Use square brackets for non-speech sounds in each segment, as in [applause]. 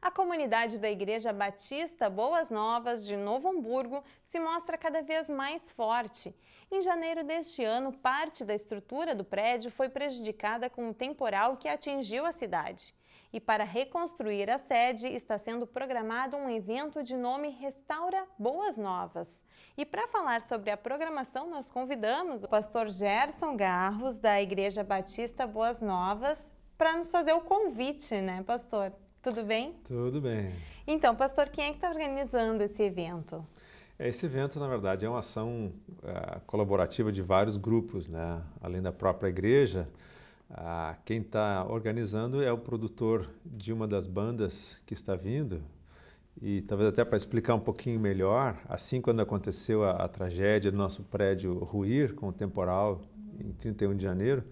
A comunidade da Igreja Batista Boas Novas de Novo Hamburgo se mostra cada vez mais forte. Em janeiro deste ano, parte da estrutura do prédio foi prejudicada com o um temporal que atingiu a cidade. E para reconstruir a sede, está sendo programado um evento de nome Restaura Boas Novas. E para falar sobre a programação, nós convidamos o pastor Gerson Garros, da Igreja Batista Boas Novas, para nos fazer o convite, né, pastor? Tudo bem? Tudo bem. Então, pastor, quem é que está organizando esse evento? Esse evento, na verdade, é uma ação eh, colaborativa de vários grupos, né? Além da própria igreja, ah, quem está organizando é o produtor de uma das bandas que está vindo. E talvez até para explicar um pouquinho melhor, assim quando aconteceu a, a tragédia do nosso prédio ruir com o temporal em 31 de janeiro,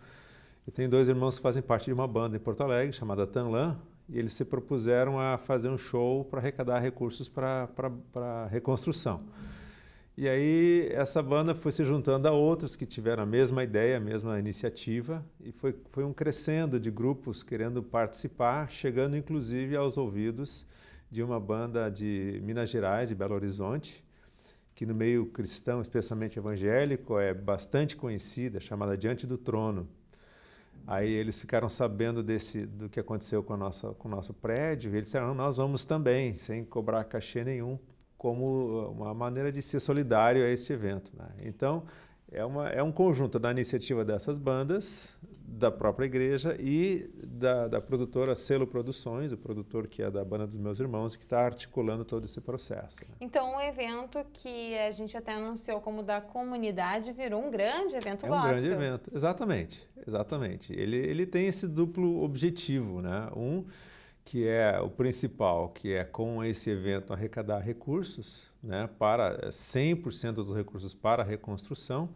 eu tenho dois irmãos que fazem parte de uma banda em Porto Alegre chamada Tanlan, e eles se propuseram a fazer um show para arrecadar recursos para a reconstrução. E aí essa banda foi se juntando a outras que tiveram a mesma ideia, a mesma iniciativa, e foi, foi um crescendo de grupos querendo participar, chegando inclusive aos ouvidos de uma banda de Minas Gerais, de Belo Horizonte, que no meio cristão, especialmente evangélico, é bastante conhecida, chamada Diante do Trono. Aí eles ficaram sabendo desse, do que aconteceu com, a nossa, com o nosso prédio e eles disseram: nós vamos também, sem cobrar cachê nenhum, como uma maneira de ser solidário a este evento. Né? Então, é, uma, é um conjunto da iniciativa dessas bandas, da própria igreja e da, da produtora Selo Produções, o produtor que é da banda dos meus irmãos, que está articulando todo esse processo. Né? Então, um evento que a gente até anunciou como da comunidade virou um grande evento é gospel. um grande evento, exatamente, exatamente. Ele, ele tem esse duplo objetivo, né? Um que é o principal, que é com esse evento arrecadar recursos né, para 100% eh, dos recursos para a reconstrução,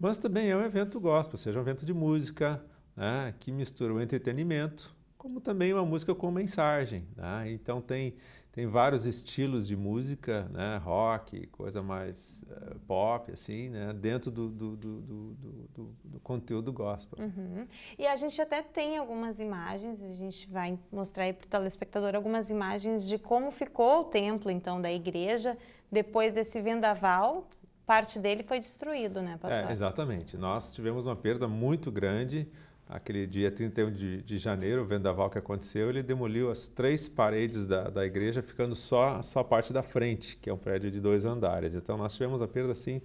mas também é um evento gospel, ou seja, um evento de música né, que mistura o entretenimento como também uma música com mensagem. Né? Então tem, tem vários estilos de música, né? rock, coisa mais uh, pop, assim, né? dentro do, do, do, do, do conteúdo gospel. Uhum. E a gente até tem algumas imagens, a gente vai mostrar aí para o telespectador algumas imagens de como ficou o templo, então, da igreja, depois desse vendaval, parte dele foi destruído, né, é, pastor? É, exatamente. Nós tivemos uma perda muito grande, aquele dia 31 de, de janeiro, o vendaval que aconteceu, ele demoliu as três paredes da, da igreja, ficando só, só a parte da frente, que é um prédio de dois andares. Então nós tivemos a perda assim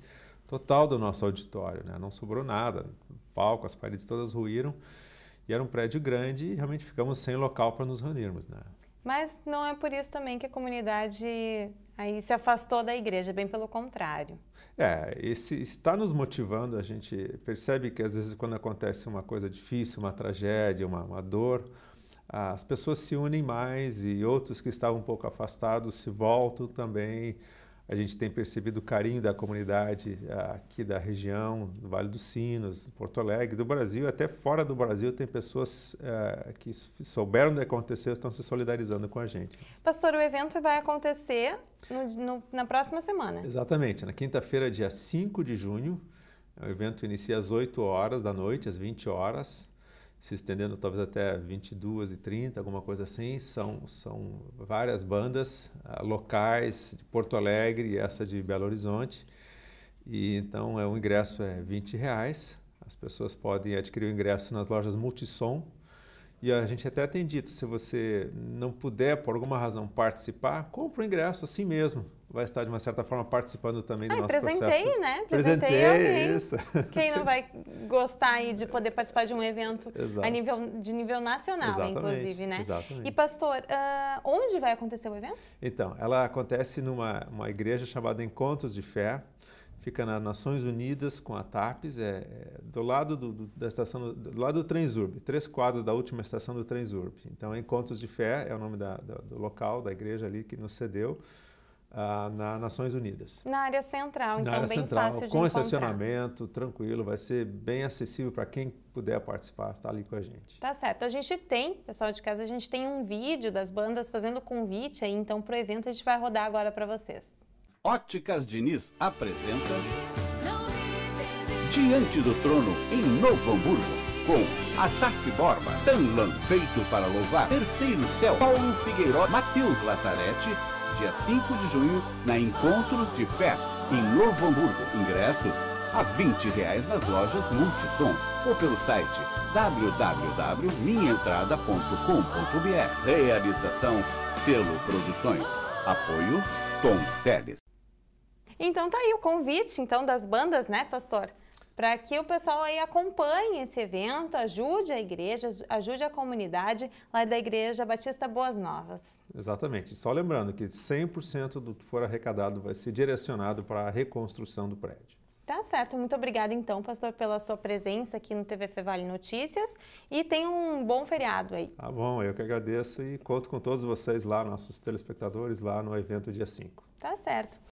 total do nosso auditório, né? não sobrou nada, palco, as paredes todas ruíram, e era um prédio grande e realmente ficamos sem local para nos reunirmos. Né? Mas não é por isso também que a comunidade aí se afastou da igreja, bem pelo contrário. É, isso está nos motivando, a gente percebe que às vezes quando acontece uma coisa difícil, uma tragédia, uma, uma dor, as pessoas se unem mais e outros que estavam um pouco afastados se voltam também a gente tem percebido o carinho da comunidade ah, aqui da região, do Vale dos Sinos, Porto Alegre, do Brasil, até fora do Brasil tem pessoas ah, que souberam do que aconteceu, estão se solidarizando com a gente. Pastor, o evento vai acontecer no, no, na próxima semana. Exatamente, na quinta-feira, dia 5 de junho. O evento inicia às 8 horas da noite, às 20 horas se estendendo talvez até 22 e 30, alguma coisa assim. São, são várias bandas uh, locais de Porto Alegre e essa de Belo Horizonte. E então é, o ingresso é 20 reais. As pessoas podem adquirir o ingresso nas lojas Multissom. E a gente até tem dito, se você não puder, por alguma razão, participar, compra o ingresso assim mesmo vai estar, de uma certa forma, participando também do ah, nosso presentei, processo. Né? Presentei, né? Presentei isso. [laughs] Quem não vai gostar aí de poder participar de um evento a nível, de nível nacional, Exatamente. inclusive, né? Exatamente. E, pastor, uh, onde vai acontecer o evento? Então, ela acontece numa uma igreja chamada Encontros de Fé, fica nas Nações Unidas com a TAPES, é, é do lado do, do, da estação, do lado do Transurb, três quadros da última estação do Transurb. Então, Encontros de Fé é o nome da, da, do local, da igreja ali que nos cedeu ah, nas Nações Unidas. Na área central, então na área bem central, fácil de com encontrar. estacionamento, tranquilo, vai ser bem acessível para quem puder participar, está ali com a gente. Tá certo. A gente tem, pessoal de casa, a gente tem um vídeo das bandas fazendo convite aí, então para o evento a gente vai rodar agora para vocês. Óticas Diniz apresenta Diante do Trono em Novo Hamburgo com Asaf Borba, Tanlan, Feito para Louvar, Terceiro Céu, Paulo Figueiró, Matheus Lazarete dia 5 de junho, na Encontros de Fé, em Novo Hamburgo. Ingressos a 20 reais nas lojas Multissom ou pelo site www.minhaentrada.com.br. Realização Selo Produções. Apoio Tom Teles. Então tá aí o convite então das bandas, né, pastor? para que o pessoal aí acompanhe esse evento, ajude a igreja, ajude a comunidade lá da Igreja Batista Boas Novas. Exatamente. Só lembrando que 100% do que for arrecadado vai ser direcionado para a reconstrução do prédio. Tá certo, muito obrigada então, pastor, pela sua presença aqui no TVF Vale Notícias e tenha um bom feriado aí. Tá bom, eu que agradeço e conto com todos vocês lá, nossos telespectadores, lá no evento dia 5. Tá certo.